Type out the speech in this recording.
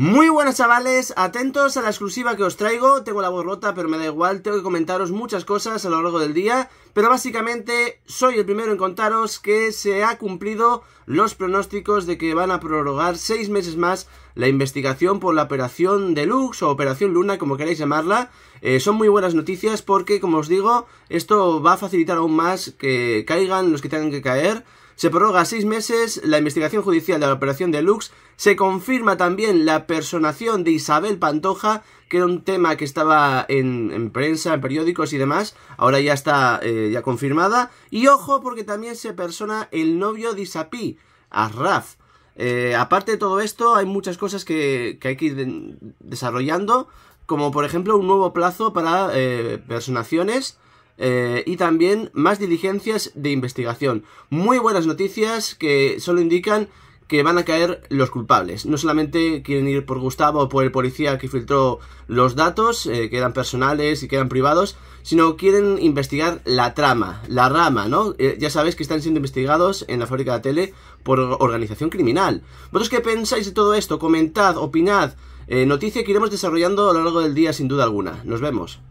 Muy buenas chavales, atentos a la exclusiva que os traigo, tengo la voz rota pero me da igual, tengo que comentaros muchas cosas a lo largo del día, pero básicamente soy el primero en contaros que se ha cumplido los pronósticos de que van a prorrogar seis meses más la investigación por la operación Deluxe o operación Luna, como queráis llamarla. Eh, son muy buenas noticias porque, como os digo, esto va a facilitar aún más que caigan los que tengan que caer. Se prorroga seis meses la investigación judicial de la operación Deluxe. Se confirma también la personación de Isabel Pantoja, que era un tema que estaba en, prensa, en periódicos y demás. Ahora ya está eh, ya confirmada. Y ojo, porque también se persona el novio de Isapí, Arraf. Eh, aparte de todo esto, hay muchas cosas que, hay que ir desarrollando, como por ejemplo un nuevo plazo para eh, personaciones eh, y también más diligencias de investigación. Muy buenas noticias que solo indican que van a caer los culpables. No solamente quieren ir por Gustavo o por el policía que filtró los datos, eh, que eran personales y que eran privados, sino quieren investigar la trama, la rama, ¿no? Eh, ya sabéis que están siendo investigados en la fábrica de tele por organización criminal. ¿Vosotros qué pensáis de todo esto? Comentad, opinad. noticia que iremos desarrollando a lo largo del día sin duda alguna. Nos vemos.